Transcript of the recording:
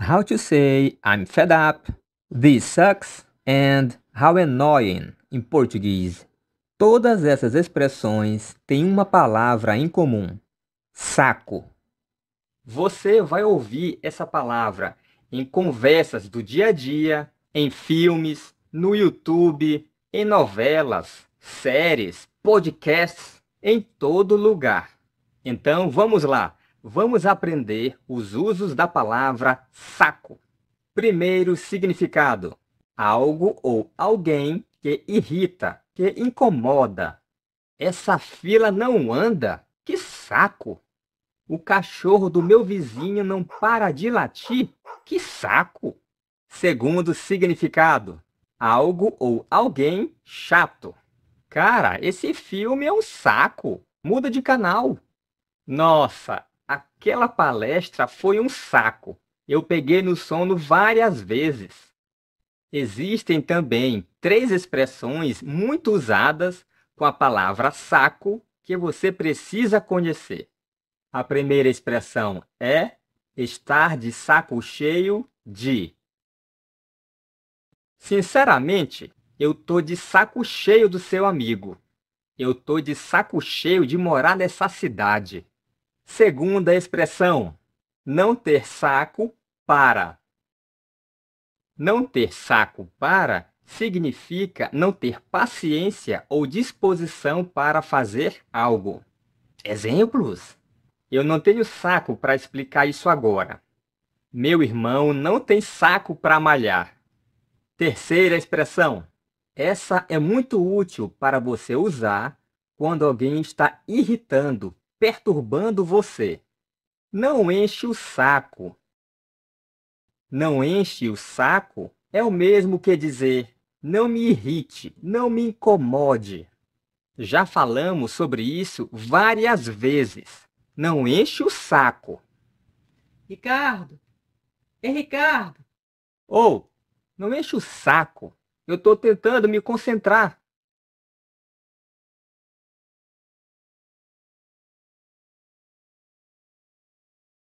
How to say I'm fed up, this sucks and how annoying em português. Todas essas expressões têm uma palavra em comum: saco. Você vai ouvir essa palavra em conversas do dia a dia, em filmes, no YouTube, em novelas, séries, podcasts, em todo lugar. Então vamos lá! Vamos aprender os usos da palavra saco. Primeiro significado: algo ou alguém que irrita, que incomoda. Essa fila não anda? Que saco! O cachorro do meu vizinho não para de latir? Que saco! Segundo significado: algo ou alguém chato. Cara, esse filme é um saco. Muda de canal. Nossa, Aquela palestra foi um saco. Eu peguei no sono várias vezes. Existem também três expressões muito usadas com a palavra saco que você precisa conhecer. A primeira expressão é estar de saco cheio de. Sinceramente, eu tô de saco cheio do seu amigo. Eu tô de saco cheio de morar nessa cidade. Segunda expressão, não ter saco para. Não ter saco para significa não ter paciência ou disposição para fazer algo. Exemplos? Eu não tenho saco para explicar isso agora. Meu irmão não tem saco para malhar. Terceira expressão. Essa é muito útil para você usar quando alguém está irritando perturbando você. Não enche o saco. Não enche o saco é o mesmo que dizer não me irrite, não me incomode. Já falamos sobre isso várias vezes. Não enche o saco. Ricardo! Ei, Ricardo! Ou, oh, não enche o saco. Eu estou tentando me concentrar.